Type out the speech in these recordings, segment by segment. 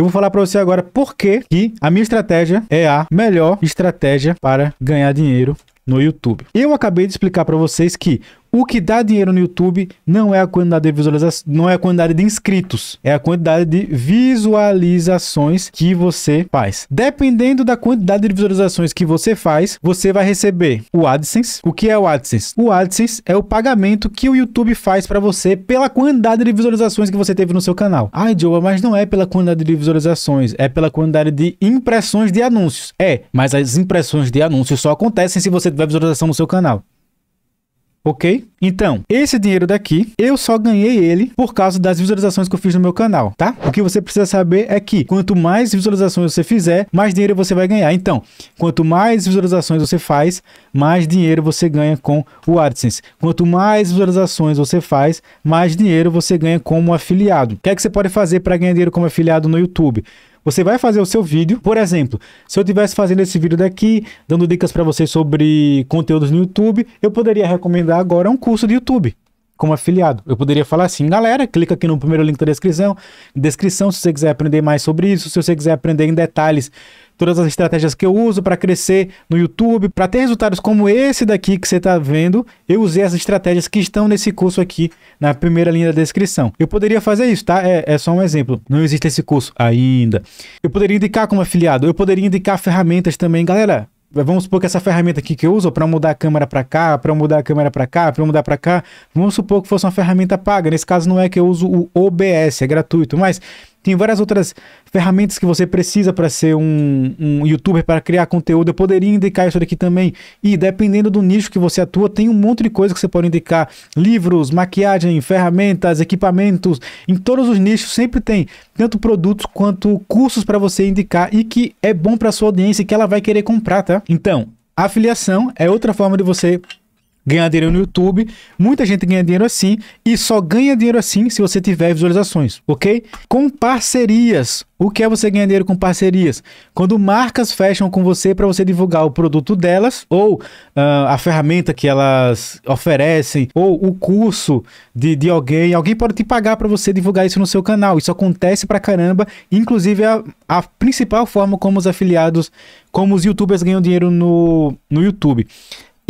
Eu vou falar para você agora por que, a minha estratégia é a melhor estratégia para ganhar dinheiro no YouTube. Eu acabei de explicar para vocês que o que dá dinheiro no YouTube não é a quantidade de visualizações, não é a quantidade de inscritos, é a quantidade de visualizações que você faz. Dependendo da quantidade de visualizações que você faz, você vai receber o AdSense. O que é o AdSense? O AdSense é o pagamento que o YouTube faz para você pela quantidade de visualizações que você teve no seu canal. Ai, Joa, mas não é pela quantidade de visualizações, é pela quantidade de impressões de anúncios. É, mas as impressões de anúncios só acontecem se você tiver visualização no seu canal ok? Então, esse dinheiro daqui, eu só ganhei ele por causa das visualizações que eu fiz no meu canal, tá? O que você precisa saber é que quanto mais visualizações você fizer, mais dinheiro você vai ganhar. Então, quanto mais visualizações você faz, mais dinheiro você ganha com o AdSense. Quanto mais visualizações você faz, mais dinheiro você ganha como afiliado. O que é que você pode fazer para ganhar dinheiro como afiliado no YouTube? Você vai fazer o seu vídeo, por exemplo, se eu tivesse fazendo esse vídeo daqui, dando dicas para vocês sobre conteúdos no YouTube, eu poderia recomendar agora um curso de YouTube como afiliado. Eu poderia falar assim, galera, clica aqui no primeiro link da descrição, descrição se você quiser aprender mais sobre isso, se você quiser aprender em detalhes todas as estratégias que eu uso para crescer no YouTube, para ter resultados como esse daqui que você está vendo, eu usei as estratégias que estão nesse curso aqui na primeira linha da descrição. Eu poderia fazer isso, tá? É, é só um exemplo. Não existe esse curso ainda. Eu poderia indicar como afiliado, eu poderia indicar ferramentas também. Galera, Vamos supor que essa ferramenta aqui que eu uso para mudar a câmera para cá, para mudar a câmera para cá, para mudar para cá, vamos supor que fosse uma ferramenta paga. Nesse caso não é que eu uso o OBS, é gratuito, mas tem várias outras ferramentas que você precisa para ser um, um youtuber, para criar conteúdo. Eu poderia indicar isso daqui também. E dependendo do nicho que você atua, tem um monte de coisa que você pode indicar: livros, maquiagem, ferramentas, equipamentos. Em todos os nichos sempre tem tanto produtos quanto cursos para você indicar e que é bom para sua audiência e que ela vai querer comprar, tá? Então, afiliação é outra forma de você ganhar dinheiro no YouTube. Muita gente ganha dinheiro assim e só ganha dinheiro assim se você tiver visualizações, ok? Com parcerias. O que é você ganhar dinheiro com parcerias? Quando marcas fecham com você para você divulgar o produto delas ou uh, a ferramenta que elas oferecem ou o curso de, de alguém. Alguém pode te pagar para você divulgar isso no seu canal. Isso acontece pra caramba. Inclusive, a, a principal forma como os afiliados, como os youtubers ganham dinheiro no, no YouTube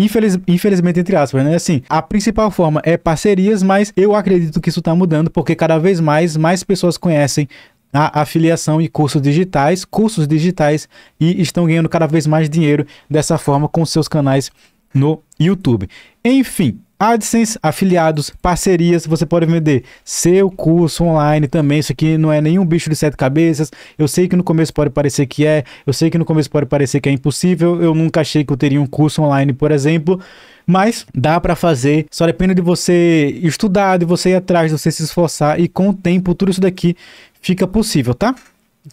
infeliz, infelizmente, entre aspas, né? Assim, a principal forma é parcerias, mas eu acredito que isso está mudando, porque cada vez mais, mais pessoas conhecem a afiliação e cursos digitais, cursos digitais e estão ganhando cada vez mais dinheiro dessa forma com seus canais no YouTube. Enfim, AdSense, afiliados, parcerias, você pode vender seu curso online também. Isso aqui não é nenhum bicho de sete cabeças. Eu sei que no começo pode parecer que é, eu sei que no começo pode parecer que é impossível. Eu nunca achei que eu teria um curso online, por exemplo, mas dá para fazer. Só depende de você estudar, de você ir atrás, de você se esforçar e com o tempo tudo isso daqui fica possível, tá?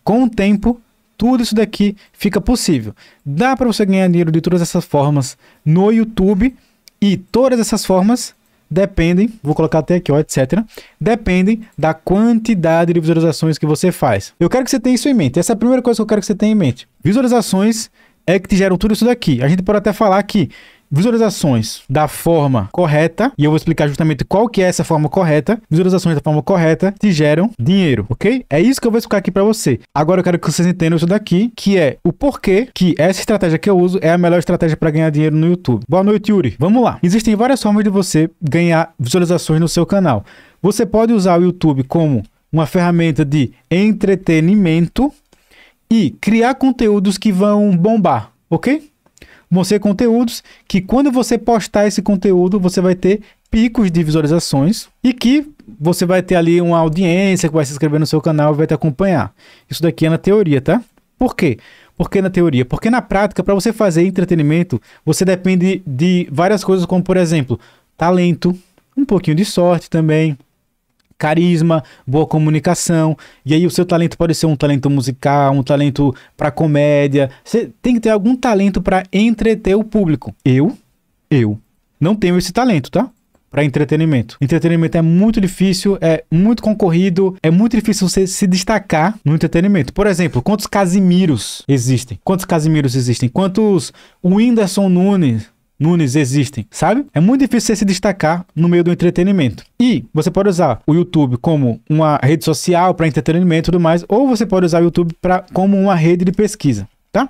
Com o tempo tudo isso daqui fica possível. Dá para você ganhar dinheiro de todas essas formas no YouTube e todas essas formas dependem, vou colocar até aqui, ó, etc. Dependem da quantidade de visualizações que você faz. Eu quero que você tenha isso em mente. Essa é a primeira coisa que eu quero que você tenha em mente. Visualizações é que te geram tudo isso daqui. A gente pode até falar que visualizações da forma correta, e eu vou explicar justamente qual que é essa forma correta, visualizações da forma correta te geram dinheiro, ok? É isso que eu vou explicar aqui para você. Agora eu quero que vocês entendam isso daqui, que é o porquê que essa estratégia que eu uso é a melhor estratégia para ganhar dinheiro no YouTube. Boa noite, Yuri. Vamos lá. Existem várias formas de você ganhar visualizações no seu canal. Você pode usar o YouTube como uma ferramenta de entretenimento e criar conteúdos que vão bombar, ok? vão ser conteúdos que quando você postar esse conteúdo, você vai ter picos de visualizações e que você vai ter ali uma audiência que vai se inscrever no seu canal e vai te acompanhar. Isso daqui é na teoria, tá? Por quê? Porque na teoria, porque na prática, para você fazer entretenimento, você depende de várias coisas, como por exemplo, talento, um pouquinho de sorte também, carisma, boa comunicação. E aí o seu talento pode ser um talento musical, um talento para comédia. Você tem que ter algum talento para entreter o público. Eu, eu não tenho esse talento, tá? Para entretenimento. Entretenimento é muito difícil, é muito concorrido, é muito difícil você se destacar no entretenimento. Por exemplo, quantos Casimiros existem? Quantos Casimiros existem? Quantos Whindersson Nunes Nunes existem, sabe? É muito difícil você se destacar no meio do entretenimento. E você pode usar o YouTube como uma rede social para entretenimento e tudo mais, ou você pode usar o YouTube pra, como uma rede de pesquisa, tá?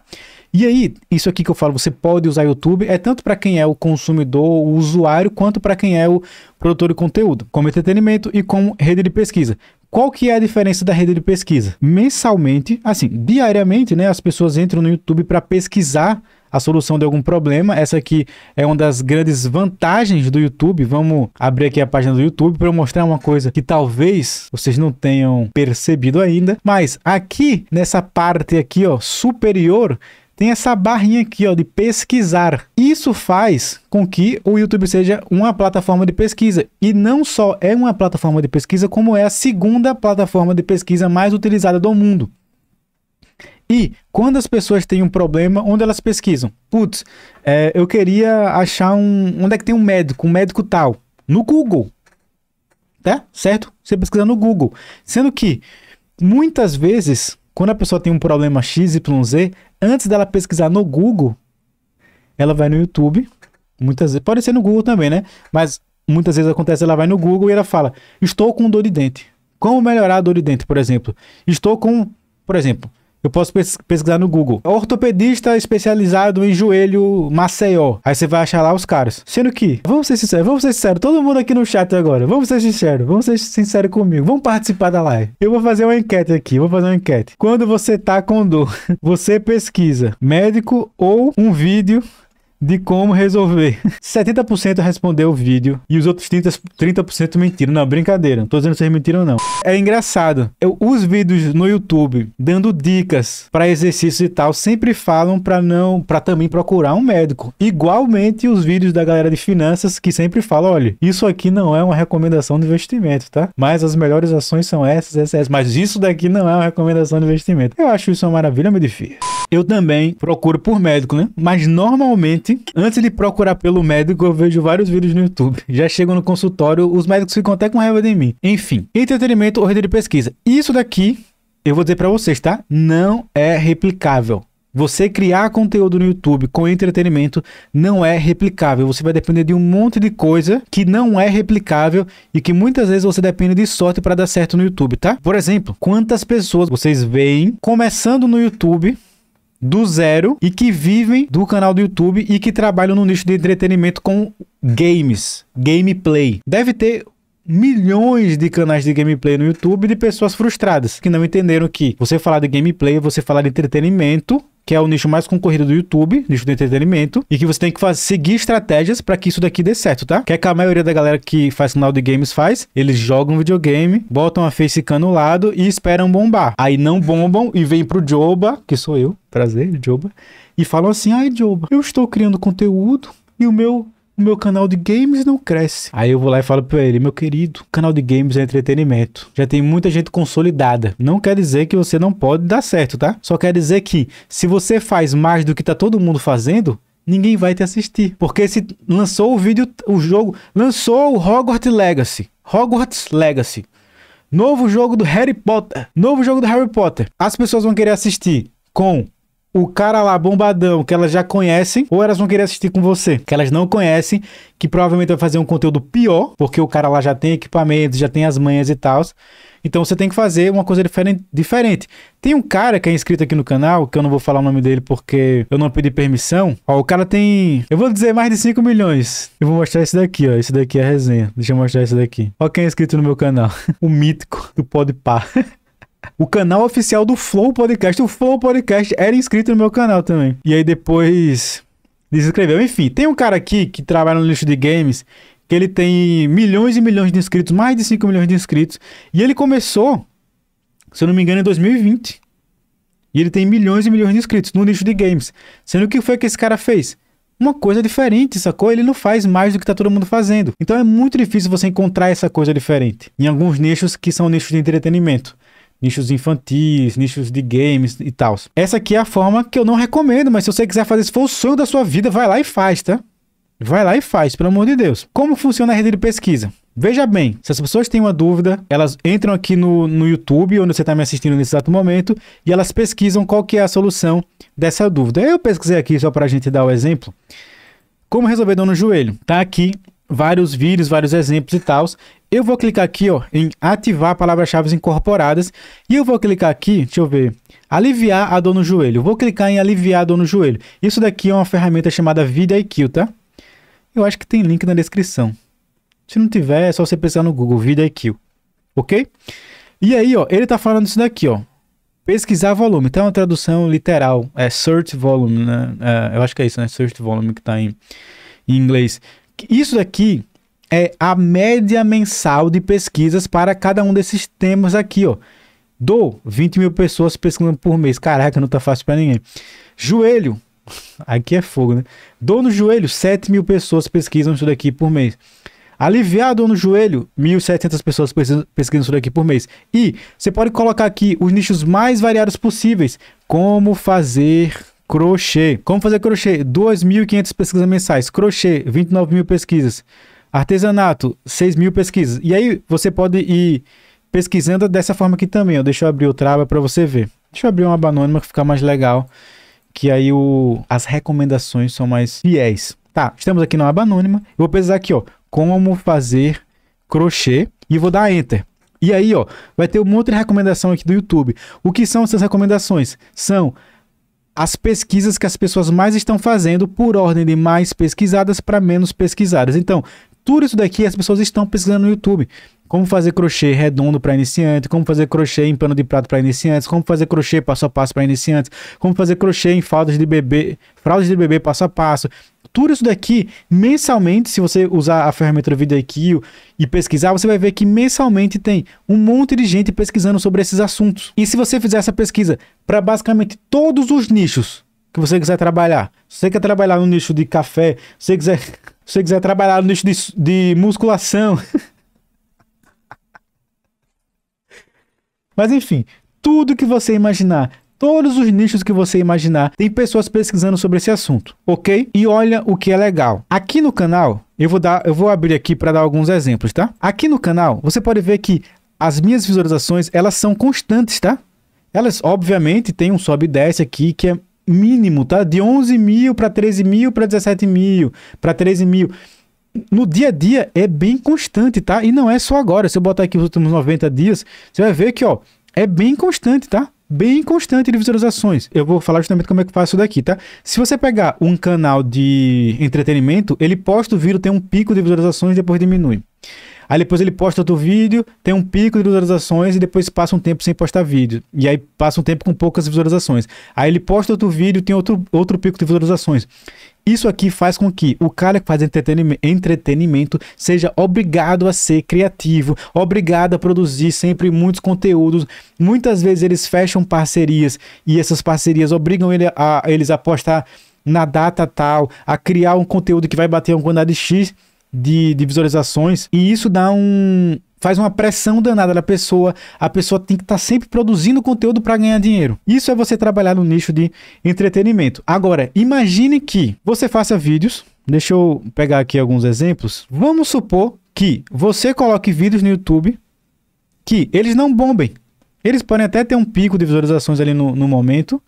E aí, isso aqui que eu falo, você pode usar o YouTube, é tanto para quem é o consumidor, o usuário, quanto para quem é o produtor de conteúdo, como entretenimento e como rede de pesquisa. Qual que é a diferença da rede de pesquisa? Mensalmente, assim, diariamente, né, as pessoas entram no YouTube para pesquisar a solução de algum problema. Essa aqui é uma das grandes vantagens do YouTube. Vamos abrir aqui a página do YouTube para mostrar uma coisa que talvez vocês não tenham percebido ainda, mas aqui nessa parte aqui, ó, superior, tem essa barrinha aqui ó, de pesquisar. Isso faz com que o YouTube seja uma plataforma de pesquisa. E não só é uma plataforma de pesquisa, como é a segunda plataforma de pesquisa mais utilizada do mundo. E quando as pessoas têm um problema, onde elas pesquisam? Putz, é, eu queria achar um. Onde é que tem um médico? Um médico tal? No Google. Tá? Certo? Você pesquisa no Google. Sendo que muitas vezes, quando a pessoa tem um problema XYZ, antes dela pesquisar no Google, ela vai no YouTube. Muitas vezes. Pode ser no Google também, né? Mas muitas vezes acontece, ela vai no Google e ela fala: Estou com dor de dente. Como melhorar a dor de dente, por exemplo? Estou com. Por exemplo, eu posso pesquisar no Google. É ortopedista especializado em joelho Maceió. Aí você vai achar lá os caras. Sendo que, vamos ser sinceros, vamos ser sinceros. Todo mundo aqui no chat agora. Vamos ser sinceros. Vamos ser sinceros comigo. Vamos participar da live. Eu vou fazer uma enquete aqui. Vou fazer uma enquete. Quando você tá com dor, você pesquisa médico ou um vídeo de como resolver. 70% respondeu o vídeo e os outros 30%, 30 mentiram. Não, brincadeira. Não tô dizendo se vocês mentiram não. É engraçado. Eu, os vídeos no YouTube dando dicas para exercícios e tal sempre falam para não, para também procurar um médico. Igualmente os vídeos da galera de finanças que sempre falam, olha, isso aqui não é uma recomendação de investimento, tá? Mas as melhores ações são essas, essas, essas. Mas isso daqui não é uma recomendação de investimento. Eu acho isso uma maravilha, meu filho. Eu também procuro por médico, né? Mas normalmente Antes de procurar pelo médico, eu vejo vários vídeos no YouTube. Já chego no consultório, os médicos ficam até com raiva de mim. Enfim, entretenimento ou rede de pesquisa. Isso daqui, eu vou dizer para vocês, tá? Não é replicável. Você criar conteúdo no YouTube com entretenimento não é replicável. Você vai depender de um monte de coisa que não é replicável e que muitas vezes você depende de sorte para dar certo no YouTube, tá? Por exemplo, quantas pessoas vocês veem começando no YouTube do zero e que vivem do canal do YouTube e que trabalham no nicho de entretenimento com games, gameplay. Deve ter milhões de canais de gameplay no YouTube de pessoas frustradas que não entenderam que você falar de gameplay, você falar de entretenimento que é o nicho mais concorrido do YouTube, nicho de entretenimento, e que você tem que fazer, seguir estratégias para que isso daqui dê certo, tá? Que é que a maioria da galera que faz canal de games faz, eles jogam videogame, botam a facecam no lado e esperam bombar. Aí não bombam e vem pro Joba, que sou eu, prazer, Joba, e falam assim: "Ai, Joba, eu estou criando conteúdo e o meu o meu canal de games não cresce. Aí eu vou lá e falo pra ele, meu querido, canal de games é entretenimento. Já tem muita gente consolidada. Não quer dizer que você não pode dar certo, tá? Só quer dizer que se você faz mais do que tá todo mundo fazendo, ninguém vai te assistir. Porque se lançou o vídeo, o jogo, lançou o Hogwarts Legacy. Hogwarts Legacy. Novo jogo do Harry Potter. Novo jogo do Harry Potter. As pessoas vão querer assistir com o cara lá bombadão que elas já conhecem, ou elas vão querer assistir com você, que elas não conhecem, que provavelmente vai fazer um conteúdo pior, porque o cara lá já tem equipamento, já tem as manhas e tal. Então você tem que fazer uma coisa diferente, Tem um cara que é inscrito aqui no canal, que eu não vou falar o nome dele porque eu não pedi permissão. Ó, o cara tem, eu vou dizer, mais de 5 milhões. Eu vou mostrar esse daqui, ó. Esse daqui é a resenha. Deixa eu mostrar esse daqui. Ó quem é inscrito no meu canal. o mítico do Podpah. o canal oficial do Flow Podcast. O Flow Podcast era inscrito no meu canal também. E aí depois desinscreveu. Enfim, tem um cara aqui que trabalha no lixo de games que ele tem milhões e milhões de inscritos, mais de 5 milhões de inscritos. E ele começou, se eu não me engano, em 2020. E ele tem milhões e milhões de inscritos no nicho de games. Sendo que o que foi é que esse cara fez? Uma coisa diferente, sacou? Ele não faz mais do que tá todo mundo fazendo. Então é muito difícil você encontrar essa coisa diferente em alguns nichos que são nichos de entretenimento nichos infantis, nichos de games e tal. Essa aqui é a forma que eu não recomendo, mas se você quiser fazer, se for o sonho da sua vida, vai lá e faz, tá? Vai lá e faz, pelo amor de Deus. Como funciona a rede de pesquisa? Veja bem, se as pessoas têm uma dúvida, elas entram aqui no, no YouTube, onde você está me assistindo nesse exato momento, e elas pesquisam qual que é a solução dessa dúvida. Eu pesquisei aqui só para a gente dar o exemplo. Como resolver dor no joelho? Tá aqui vários vídeos, vários exemplos e tal. Eu vou clicar aqui ó, em ativar palavras-chave incorporadas e eu vou clicar aqui, deixa eu ver, aliviar a dor no joelho. Eu vou clicar em aliviar a dor no joelho. Isso daqui é uma ferramenta chamada Vida IQ, tá? Eu acho que tem link na descrição. Se não tiver, é só você pesquisar no Google Vida IQ, ok? E aí, ó, ele tá falando isso daqui, ó. Pesquisar volume. Então, é uma tradução literal. É search volume, né? É, eu acho que é isso, né? Search volume que tá em, em inglês. Isso daqui é a média mensal de pesquisas para cada um desses temas aqui, ó. Do 20 mil pessoas pesquisando por mês. Caraca, não tá fácil para ninguém. Joelho. Aqui é fogo, né? Dor no joelho, 7 mil pessoas pesquisam isso daqui por mês. Aliviar a dor no joelho, 1.700 pessoas pesquisam isso daqui por mês. E você pode colocar aqui os nichos mais variados possíveis. Como fazer crochê. Como fazer crochê? 2.500 pesquisas mensais. Crochê, 29 mil pesquisas. Artesanato, 6 mil pesquisas. E aí você pode ir pesquisando dessa forma aqui também. Ó. Deixa eu abrir outra aba para você ver. Deixa eu abrir uma aba anônima que fica mais legal. Que aí o... as recomendações são mais fiéis. Tá, estamos aqui na aba anônima. Eu vou pesquisar aqui, ó. Como fazer crochê. E vou dar Enter. E aí, ó, vai ter um monte de recomendação aqui do YouTube. O que são essas recomendações? São as pesquisas que as pessoas mais estão fazendo por ordem de mais pesquisadas para menos pesquisadas. Então, tudo isso daqui as pessoas estão pesquisando no YouTube. Como fazer crochê redondo para iniciante, como fazer crochê em pano de prato para iniciantes, como fazer crochê passo a passo para iniciantes, como fazer crochê em fraldas de bebê, fraldas de bebê passo a passo. Tudo isso daqui, mensalmente, se você usar a ferramenta do VideoIQ e pesquisar, você vai ver que mensalmente tem um monte de gente pesquisando sobre esses assuntos. E se você fizer essa pesquisa para basicamente todos os nichos que você quiser trabalhar, se você quer trabalhar no nicho de café, se você quiser Se você quiser trabalhar no nicho de, de musculação. Mas enfim, tudo que você imaginar, todos os nichos que você imaginar, tem pessoas pesquisando sobre esse assunto, ok? E olha o que é legal. Aqui no canal, eu vou dar, eu vou abrir aqui para dar alguns exemplos, tá? Aqui no canal, você pode ver que as minhas visualizações, elas são constantes, tá? Elas, obviamente, tem um sobe e desce aqui que é mínimo, tá? De 11 mil para 13 mil para 17 mil, para 13 mil. No dia a dia é bem constante, tá? E não é só agora. Se eu botar aqui os últimos 90 dias, você vai ver que, ó, é bem constante, tá? Bem constante de visualizações. Eu vou falar justamente como é que faz isso daqui, tá? Se você pegar um canal de entretenimento, ele posta o vídeo, tem um pico de visualizações depois diminui. Aí depois ele posta outro vídeo, tem um pico de visualizações e depois passa um tempo sem postar vídeo. E aí passa um tempo com poucas visualizações. Aí ele posta outro vídeo, tem outro, outro pico de visualizações. Isso aqui faz com que o cara que faz entretenimento, seja obrigado a ser criativo, obrigado a produzir sempre muitos conteúdos. Muitas vezes eles fecham parcerias e essas parcerias obrigam ele a, eles a postar na data tal, a criar um conteúdo que vai bater uma quantidade X de, de visualizações. E isso dá um. Faz uma pressão danada na pessoa. A pessoa tem que estar tá sempre produzindo conteúdo para ganhar dinheiro. Isso é você trabalhar no nicho de entretenimento. Agora, imagine que você faça vídeos. Deixa eu pegar aqui alguns exemplos. Vamos supor que você coloque vídeos no YouTube que eles não bombem. Eles podem até ter um pico de visualizações ali no, no momento.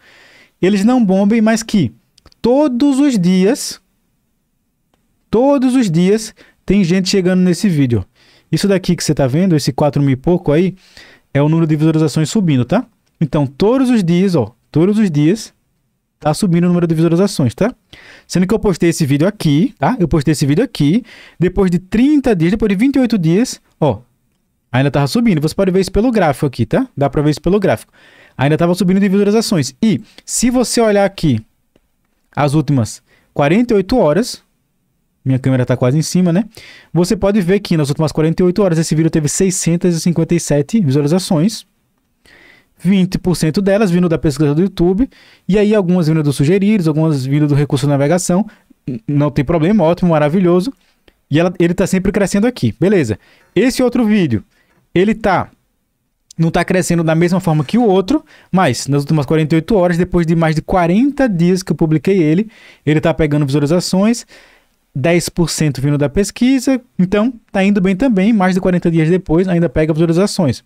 Eles não bombem, mas que todos os dias Todos os dias tem gente chegando nesse vídeo. Isso daqui que você está vendo, esse 4 mil e pouco aí, é o número de visualizações subindo, tá? Então, todos os dias, ó, todos os dias, tá subindo o número de visualizações, tá? Sendo que eu postei esse vídeo aqui, tá? Eu postei esse vídeo aqui, depois de 30 dias, depois de 28 dias, ó, ainda tava subindo. Você pode ver isso pelo gráfico aqui, tá? Dá para ver isso pelo gráfico. Ainda tava subindo de visualizações. E se você olhar aqui as últimas 48 horas, minha câmera está quase em cima, né? Você pode ver que nas últimas 48 horas esse vídeo teve 657 visualizações. 20% delas vindo da pesquisa do YouTube, e aí algumas vindo dos sugeridos, algumas vindo do recurso de navegação. Não tem problema, ótimo, maravilhoso. E ela, ele está sempre crescendo aqui, beleza. Esse outro vídeo, ele tá não está crescendo da mesma forma que o outro, mas nas últimas 48 horas, depois de mais de 40 dias que eu publiquei ele, ele está pegando visualizações, 10% vindo da pesquisa, então tá indo bem também, mais de 40 dias depois ainda pega visualizações.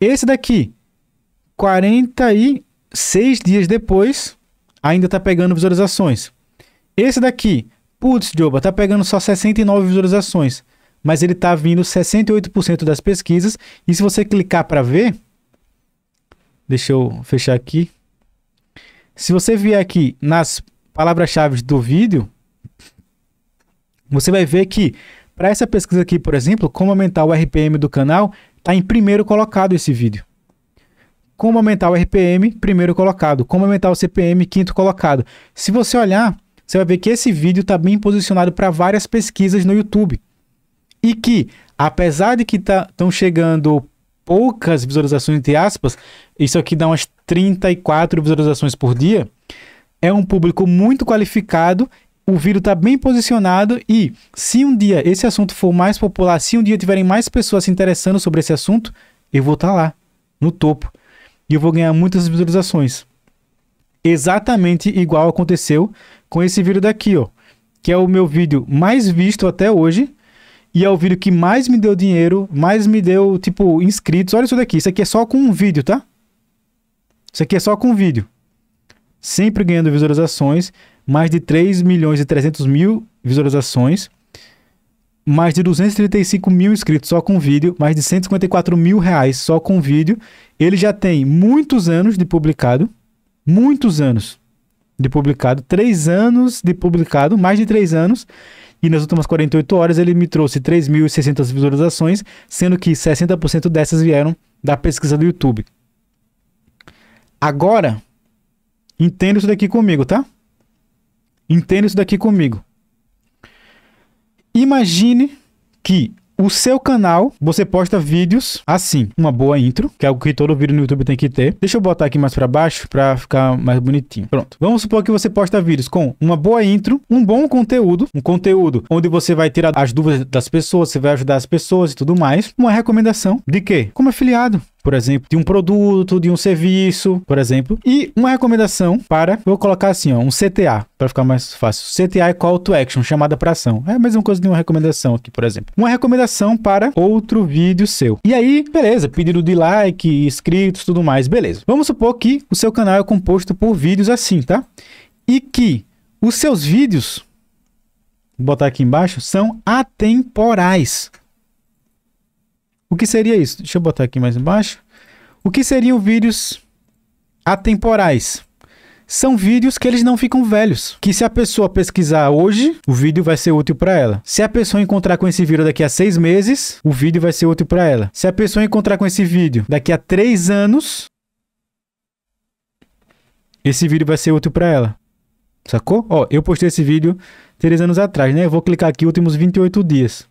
Esse daqui, 46 dias depois, ainda tá pegando visualizações. Esse daqui, putz, Joba, tá pegando só 69 visualizações, mas ele tá vindo 68% das pesquisas, e se você clicar para ver, deixa eu fechar aqui. Se você vier aqui nas palavras-chave do vídeo, você vai ver que, para essa pesquisa aqui, por exemplo, como aumentar o RPM do canal, está em primeiro colocado esse vídeo. Como aumentar o RPM, primeiro colocado. Como aumentar o CPM, quinto colocado. Se você olhar, você vai ver que esse vídeo está bem posicionado para várias pesquisas no YouTube. E que, apesar de que estão tá, chegando poucas visualizações, entre aspas, isso aqui dá umas 34 visualizações por dia, é um público muito qualificado o vídeo está bem posicionado e se um dia esse assunto for mais popular, se um dia tiverem mais pessoas se interessando sobre esse assunto, eu vou estar tá lá, no topo. E eu vou ganhar muitas visualizações. Exatamente igual aconteceu com esse vídeo daqui, ó. Que é o meu vídeo mais visto até hoje. E é o vídeo que mais me deu dinheiro, mais me deu, tipo, inscritos. Olha isso daqui, isso aqui é só com um vídeo, tá? Isso aqui é só com um vídeo sempre ganhando visualizações, mais de 3 milhões e 300 mil visualizações, mais de 235 mil inscritos só com vídeo, mais de 154 mil reais só com vídeo. Ele já tem muitos anos de publicado, muitos anos de publicado, três anos de publicado, mais de três anos. E nas últimas 48 horas ele me trouxe 3.600 visualizações, sendo que 60% dessas vieram da pesquisa do YouTube. Agora, Entenda isso daqui comigo, tá? Entenda isso daqui comigo. Imagine que o seu canal, você posta vídeos assim, uma boa intro, que é algo que todo vídeo no YouTube tem que ter. Deixa eu botar aqui mais para baixo para ficar mais bonitinho. Pronto. Vamos supor que você posta vídeos com uma boa intro, um bom conteúdo, um conteúdo onde você vai tirar as dúvidas das pessoas, você vai ajudar as pessoas e tudo mais. Uma recomendação de quê? Como afiliado por exemplo, de um produto, de um serviço, por exemplo. E uma recomendação para, vou colocar assim, ó, um CTA, para ficar mais fácil. CTA é call to action, chamada para ação. É a mesma coisa de uma recomendação aqui, por exemplo. Uma recomendação para outro vídeo seu. E aí, beleza, pedido de like, inscritos, tudo mais, beleza. Vamos supor que o seu canal é composto por vídeos assim, tá? E que os seus vídeos, vou botar aqui embaixo, são atemporais. O que seria isso? Deixa eu botar aqui mais embaixo. O que seriam vídeos atemporais? São vídeos que eles não ficam velhos. Que se a pessoa pesquisar hoje, o vídeo vai ser útil para ela. Se a pessoa encontrar com esse vídeo daqui a seis meses, o vídeo vai ser útil para ela. Se a pessoa encontrar com esse vídeo daqui a três anos, esse vídeo vai ser útil para ela. Sacou? Ó, eu postei esse vídeo três anos atrás, né? Eu vou clicar aqui últimos 28 dias.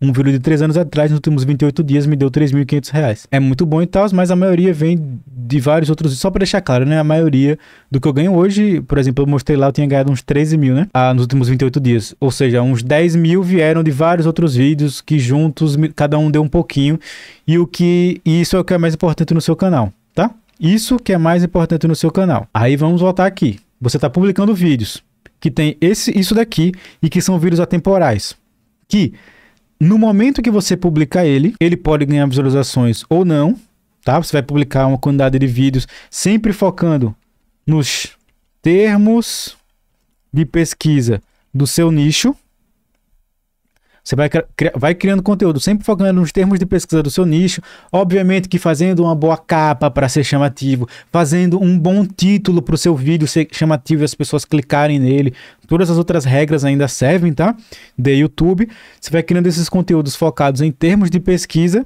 Um vídeo de três anos atrás, nos últimos 28 dias, me deu 3.500 reais. É muito bom e tal, mas a maioria vem de vários outros. Só para deixar claro, né? A maioria do que eu ganho hoje, por exemplo, eu mostrei lá, eu tinha ganhado uns 13 mil, né? Ah, nos últimos 28 dias. Ou seja, uns 10 mil vieram de vários outros vídeos que juntos cada um deu um pouquinho. E o que e isso é o que é mais importante no seu canal, tá? Isso que é mais importante no seu canal. Aí vamos voltar aqui. Você está publicando vídeos que tem esse, isso daqui e que são vídeos atemporais. Que no momento que você publicar ele, ele pode ganhar visualizações ou não, tá? Você vai publicar uma quantidade de vídeos sempre focando nos termos de pesquisa do seu nicho, você vai, vai criando conteúdo, sempre focando nos termos de pesquisa do seu nicho. Obviamente que fazendo uma boa capa para ser chamativo, fazendo um bom título para o seu vídeo ser chamativo e as pessoas clicarem nele. Todas as outras regras ainda servem, tá? De YouTube. Você vai criando esses conteúdos focados em termos de pesquisa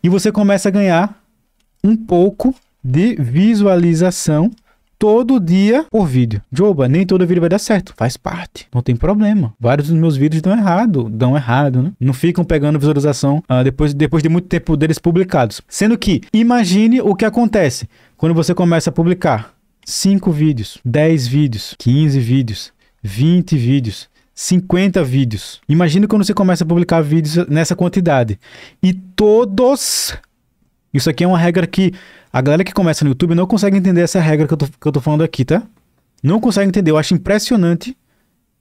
e você começa a ganhar um pouco de visualização todo dia por vídeo. Joba, nem todo vídeo vai dar certo. Faz parte. Não tem problema. Vários dos meus vídeos dão errado. Dão errado, né? Não ficam pegando visualização uh, depois, depois de muito tempo deles publicados. Sendo que, imagine o que acontece quando você começa a publicar 5 vídeos, 10 vídeos, 15 vídeos, 20 vídeos. 50 vídeos. Imagine quando você começa a publicar vídeos nessa quantidade. E todos isso aqui é uma regra que a galera que começa no YouTube não consegue entender essa regra que eu tô, que eu tô falando aqui, tá? Não consegue entender. Eu acho impressionante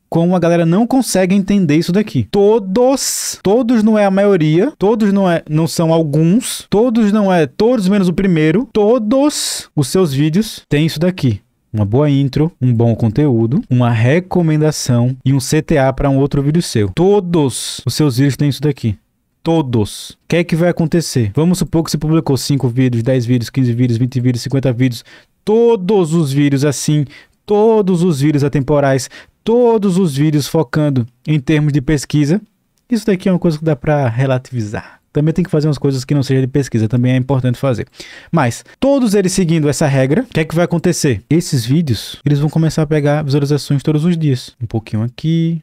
como a galera não consegue entender isso daqui. Todos, todos não é a maioria, todos não, é, não são alguns, todos não é todos menos o primeiro, todos os seus vídeos têm isso daqui. Uma boa intro, um bom conteúdo, uma recomendação e um CTA para um outro vídeo seu. Todos os seus vídeos têm isso daqui todos. O que é que vai acontecer? Vamos supor que você publicou 5 vídeos, 10 vídeos, 15 vídeos, 20 vídeos, 50 vídeos, todos os vídeos assim, todos os vídeos atemporais, todos os vídeos focando em termos de pesquisa. Isso daqui é uma coisa que dá para relativizar. Também tem que fazer umas coisas que não seja de pesquisa, também é importante fazer. Mas, todos eles seguindo essa regra, o que é que vai acontecer? Esses vídeos, eles vão começar a pegar visualizações todos os dias. Um pouquinho aqui,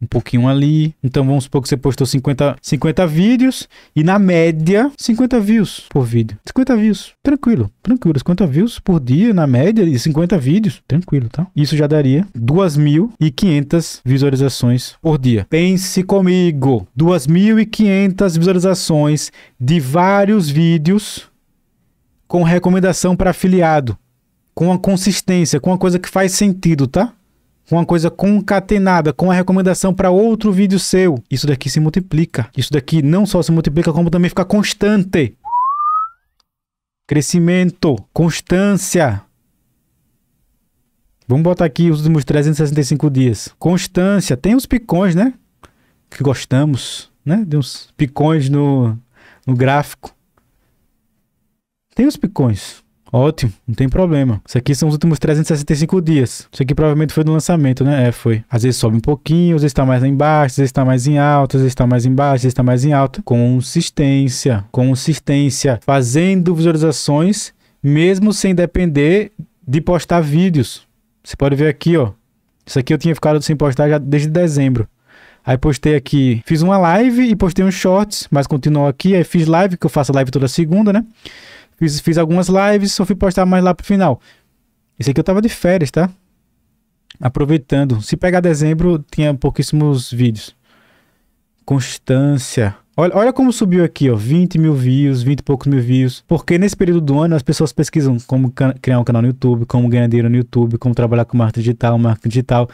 um pouquinho ali. Então vamos supor que você postou 50, 50 vídeos e na média 50 views por vídeo. 50 views, tranquilo, tranquilo. 50 views por dia na média e 50 vídeos, tranquilo, tá? Isso já daria 2.500 visualizações por dia. Pense comigo, 2.500 visualizações de vários vídeos com recomendação para afiliado, com a consistência, com uma coisa que faz sentido, tá? uma coisa concatenada com a recomendação para outro vídeo seu. Isso daqui se multiplica. Isso daqui não só se multiplica, como também fica constante. Crescimento, constância. Vamos botar aqui os últimos 365 dias. Constância, tem uns picões, né? Que gostamos, né? Tem uns picões no, no gráfico. Tem uns picões. Ótimo, não tem problema. Isso aqui são os últimos 365 dias. Isso aqui provavelmente foi do lançamento, né? É, foi. Às vezes sobe um pouquinho, às vezes está mais lá embaixo, às vezes está mais em alta, às vezes está mais embaixo, às vezes está mais em alta. Consistência, consistência. Fazendo visualizações, mesmo sem depender de postar vídeos. Você pode ver aqui, ó. Isso aqui eu tinha ficado sem postar já desde dezembro. Aí postei aqui, fiz uma live e postei uns shorts, mas continuou aqui. Aí fiz live, que eu faço live toda segunda, né? Fiz, fiz algumas lives, só fui postar mais lá pro final. Esse aqui eu tava de férias, tá? Aproveitando. Se pegar dezembro, tinha pouquíssimos vídeos. Constância. Olha, olha como subiu aqui, ó. 20 mil views, 20 e poucos mil views. Porque nesse período do ano as pessoas pesquisam como criar um canal no YouTube, como ganhar dinheiro no YouTube, como trabalhar com marketing digital, marketing digital.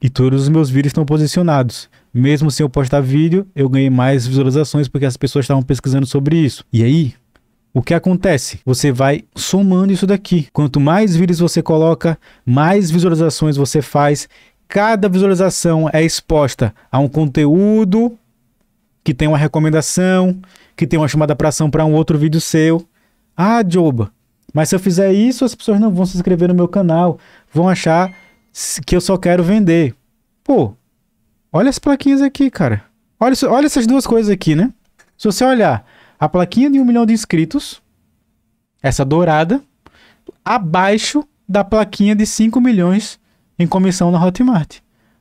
E todos os meus vídeos estão posicionados. Mesmo sem eu postar vídeo, eu ganhei mais visualizações porque as pessoas estavam pesquisando sobre isso. E aí, o que acontece? Você vai somando isso daqui. Quanto mais vídeos você coloca, mais visualizações você faz. Cada visualização é exposta a um conteúdo que tem uma recomendação, que tem uma chamada para ação para um outro vídeo seu. Ah, Joba, mas se eu fizer isso, as pessoas não vão se inscrever no meu canal, vão achar que eu só quero vender. Pô, olha as plaquinhas aqui, cara. Olha, olha essas duas coisas aqui, né? Se você olhar, a plaquinha de um milhão de inscritos, essa dourada, abaixo da plaquinha de 5 milhões em comissão na Hotmart.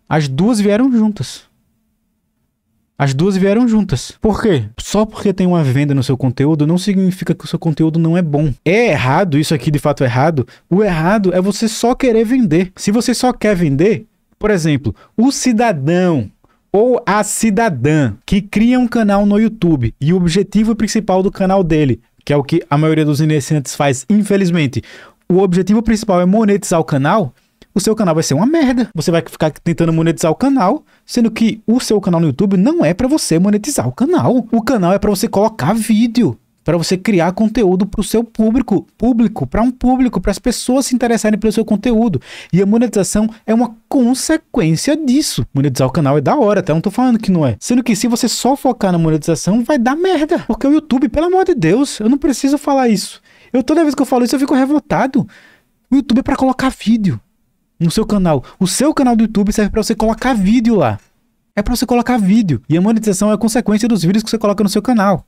As duas vieram juntas. As duas vieram juntas. Por quê? Só porque tem uma venda no seu conteúdo não significa que o seu conteúdo não é bom. É errado, isso aqui de fato é errado. O errado é você só querer vender. Se você só quer vender, por exemplo, o cidadão ou a cidadã, que cria um canal no YouTube. E o objetivo principal do canal dele, que é o que a maioria dos iniciantes faz, infelizmente, o objetivo principal é monetizar o canal, o seu canal vai ser uma merda. Você vai ficar tentando monetizar o canal, sendo que o seu canal no YouTube não é para você monetizar o canal. O canal é para você colocar vídeo para você criar conteúdo para o seu público, público, para um público, para as pessoas se interessarem pelo seu conteúdo. E a monetização é uma consequência disso. Monetizar o canal é da hora, eu Não tô falando que não é. Sendo que se você só focar na monetização, vai dar merda. Porque o YouTube, pelo amor de Deus, eu não preciso falar isso. Eu toda vez que eu falo isso, eu fico revoltado. O YouTube é para colocar vídeo no seu canal. O seu canal do YouTube serve para você colocar vídeo lá. É para você colocar vídeo. E a monetização é consequência dos vídeos que você coloca no seu canal.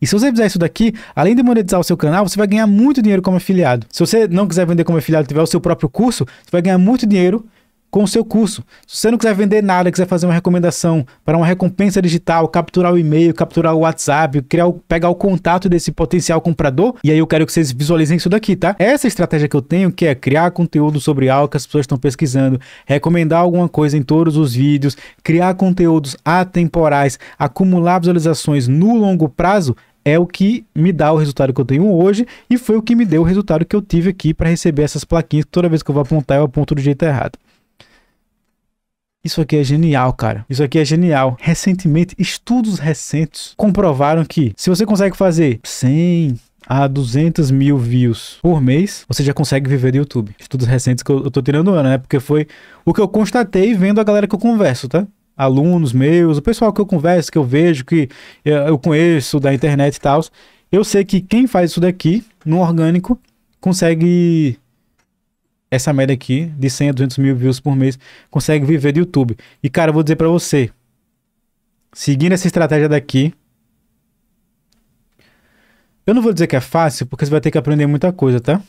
E se você fizer isso daqui, além de monetizar o seu canal, você vai ganhar muito dinheiro como afiliado. Se você não quiser vender como afiliado e tiver o seu próprio curso, você vai ganhar muito dinheiro com o seu curso. Se você não quiser vender nada, quiser fazer uma recomendação para uma recompensa digital, capturar o e-mail, capturar o WhatsApp, criar o, pegar o contato desse potencial comprador, e aí eu quero que vocês visualizem isso daqui, tá? Essa estratégia que eu tenho, que é criar conteúdo sobre algo que as pessoas estão pesquisando, recomendar alguma coisa em todos os vídeos, criar conteúdos atemporais, acumular visualizações no longo prazo, é o que me dá o resultado que eu tenho hoje e foi o que me deu o resultado que eu tive aqui para receber essas plaquinhas. Toda vez que eu vou apontar, eu aponto do jeito errado. Isso aqui é genial, cara. Isso aqui é genial. Recentemente, estudos recentes comprovaram que se você consegue fazer 100 a 200 mil views por mês, você já consegue viver do YouTube. Estudos recentes que eu, eu tô tirando ano, né? Porque foi o que eu constatei vendo a galera que eu converso, tá? Alunos meus, o pessoal que eu converso, que eu vejo, que eu conheço da internet e tal. Eu sei que quem faz isso daqui, no orgânico, consegue essa média aqui de 100 a 200 mil views por mês, consegue viver de YouTube. E cara, eu vou dizer para você, seguindo essa estratégia daqui, eu não vou dizer que é fácil, porque você vai ter que aprender muita coisa, tá?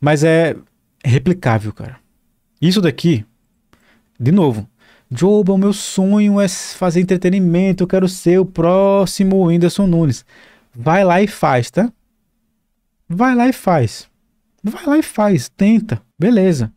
Mas é replicável, cara. Isso daqui, de novo, Joba, o meu sonho é fazer entretenimento, eu quero ser o próximo Whindersson Nunes. Vai lá e faz, tá? Vai lá e faz. Vai lá e faz, tenta, beleza.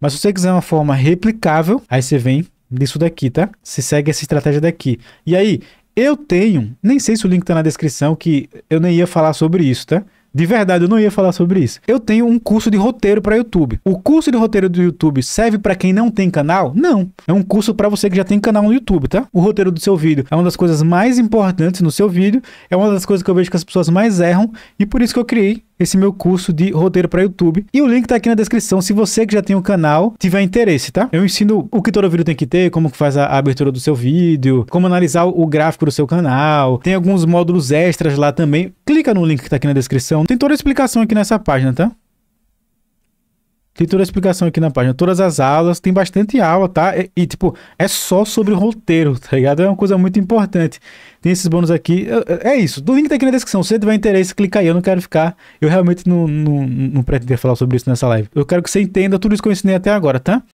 Mas se você quiser uma forma replicável, aí você vem disso daqui, tá? Você segue essa estratégia daqui. E aí, eu tenho, nem sei se o link tá na descrição, que eu nem ia falar sobre isso, tá? De verdade, eu não ia falar sobre isso. Eu tenho um curso de roteiro para YouTube. O curso de roteiro do YouTube serve para quem não tem canal? Não. É um curso para você que já tem canal no YouTube, tá? O roteiro do seu vídeo é uma das coisas mais importantes no seu vídeo, é uma das coisas que eu vejo que as pessoas mais erram e por isso que eu criei esse meu curso de roteiro para YouTube. E o link tá aqui na descrição se você que já tem um canal tiver interesse, tá? Eu ensino o que todo vídeo tem que ter, como faz a abertura do seu vídeo, como analisar o gráfico do seu canal. Tem alguns módulos extras lá também. Clica no link que tá aqui na descrição. Tem toda a explicação aqui nessa página, tá? Tem toda a explicação aqui na página. Todas as aulas, tem bastante aula, tá? E, e tipo, é só sobre roteiro, tá ligado? É uma coisa muito importante. Tem esses bônus aqui. É isso. O link tá aqui na descrição. Se você tiver interesse, clica aí. Eu não quero ficar. Eu realmente não, não, não pretendo falar sobre isso nessa live. Eu quero que você entenda tudo isso que eu ensinei até agora, tá?